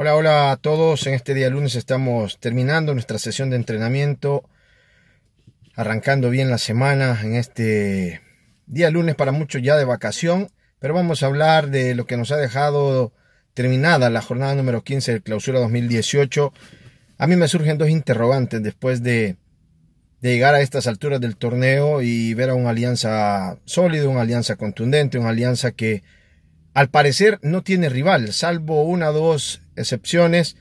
Hola, hola a todos. En este día lunes estamos terminando nuestra sesión de entrenamiento, arrancando bien la semana en este día lunes para muchos ya de vacación, pero vamos a hablar de lo que nos ha dejado terminada la jornada número 15 de clausura 2018. A mí me surgen dos interrogantes después de, llegar a estas alturas del torneo y ver a una alianza sólida, una alianza contundente, una alianza que al parecer no tiene rival, salvo una o dos excepciones.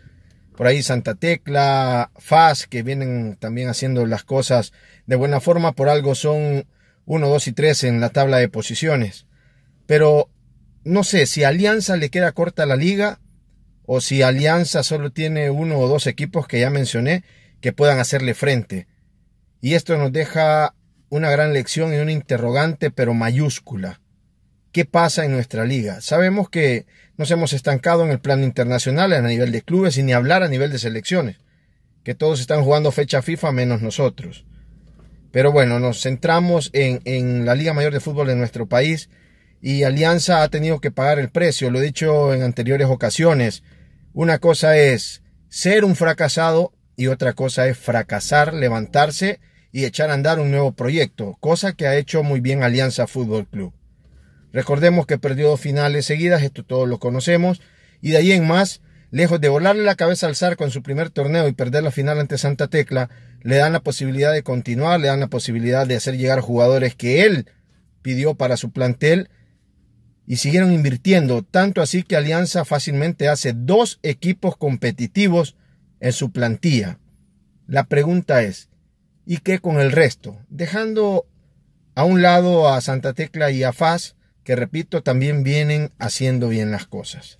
Por ahí Santa Tecla, FAS, que vienen también haciendo las cosas de buena forma. Por algo son 1, 2 y 3 en la tabla de posiciones. Pero no sé si Alianza le queda corta la liga o si Alianza solo tiene uno o dos equipos que ya mencioné que puedan hacerle frente. Y esto nos deja una gran lección y un interrogante, pero mayúscula qué pasa en nuestra liga. Sabemos que nos hemos estancado en el plano internacional a nivel de clubes y ni hablar a nivel de selecciones, que todos están jugando fecha FIFA menos nosotros. Pero bueno, nos centramos en, la Liga Mayor de Fútbol de nuestro país y Alianza ha tenido que pagar el precio, lo he dicho en anteriores ocasiones. Una cosa es ser un fracasado y otra cosa es fracasar, levantarse y echar a andar un nuevo proyecto, cosa que ha hecho muy bien Alianza Fútbol Club. Recordemos que perdió dos finales seguidas, esto todos lo conocemos, y de ahí en más, lejos de volarle la cabeza al Zarco en su primer torneo y perder la final ante Santa Tecla, le dan la posibilidad de continuar, le dan la posibilidad de hacer llegar jugadores que él pidió para su plantel y siguieron invirtiendo, tanto así que Alianza fácilmente hace dos equipos competitivos en su plantilla. La pregunta es, ¿y qué con el resto? Dejando a un lado a Santa Tecla y a Faz que repito, también vienen haciendo bien las cosas.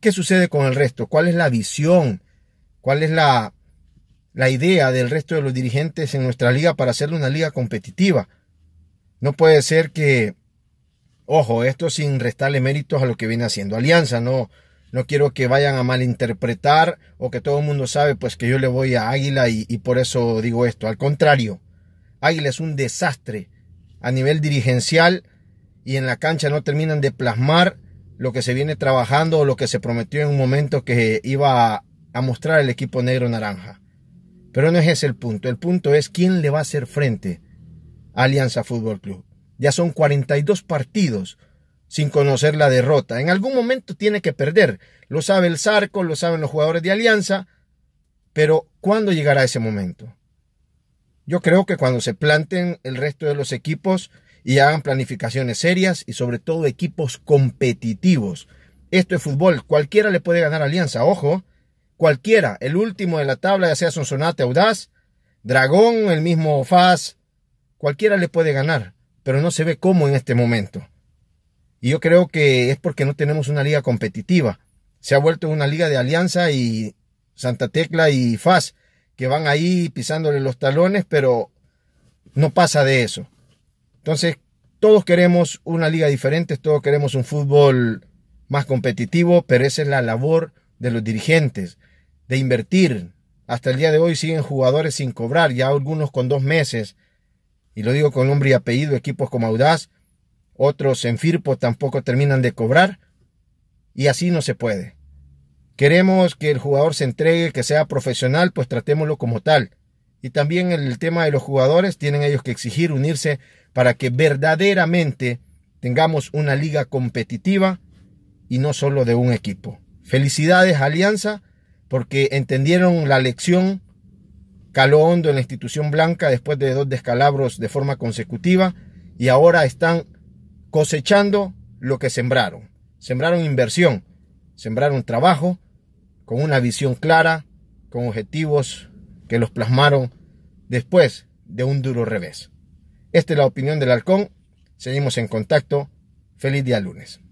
¿Qué sucede con el resto? ¿Cuál es la visión? ¿Cuál es la, idea del resto de los dirigentes en nuestra liga para hacerle una liga competitiva? No puede ser que, ojo, esto sin restarle méritos a lo que viene haciendo Alianza, no, no quiero que vayan a malinterpretar o que todo el mundo sabe pues que yo le voy a Águila y, y por eso digo esto. Al contrario, Águila es un desastre a nivel dirigencial y en la cancha no terminan de plasmar lo que se viene trabajando o lo que se prometió en un momento que iba a, mostrar el equipo negro-naranja. Pero no es ese el punto. El punto es quién le va a hacer frente a Alianza Fútbol Club. Ya son 42 partidos sin conocer la derrota. En algún momento tiene que perder. Lo sabe el sarco lo saben los jugadores de Alianza. Pero ¿cuándo llegará ese momento? Yo creo que cuando se planten el resto de los equipos y hagan planificaciones serias y sobre todo equipos competitivos. Esto es fútbol, cualquiera le puede ganar Alianza, ojo, cualquiera, el último de la tabla, ya sea Sonsonate, Audaz, Dragón, el mismo Faz, cualquiera le puede ganar, pero no se ve cómo en este momento. Y yo creo que es porque no tenemos una liga competitiva. Se ha vuelto una liga de Alianza y Santa Tecla y Faz, que van ahí pisándole los talones, pero no pasa de eso. Entonces, todos queremos una liga diferente, todos queremos un fútbol más competitivo, pero esa es la labor de los dirigentes, de invertir. Hasta el día de hoy siguen jugadores sin cobrar, ya algunos con dos meses, y lo digo con nombre y apellido, equipos como Audaz, otros en Firpo tampoco terminan de cobrar, y así no se puede. Queremos que el jugador se entregue, que sea profesional, pues tratémoslo como tal. Y también el tema de los jugadores, tienen ellos que exigir unirse para que verdaderamente tengamos una liga competitiva y no solo de un equipo. Felicidades Alianza porque entendieron la lección, caló hondo en la institución blanca después de dos descalabros de forma consecutiva y ahora están cosechando lo que sembraron. Sembraron inversión, sembraron trabajo con una visión clara, con objetivos que los plasmaron después de un duro revés. Esta es la opinión del halcón. Seguimos en contacto. Feliz día lunes.